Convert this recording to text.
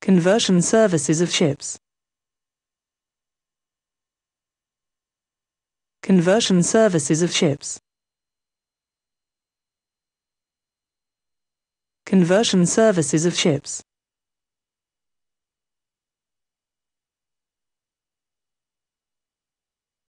Conversion services of ships. Conversion services of ships. Conversion services of ships.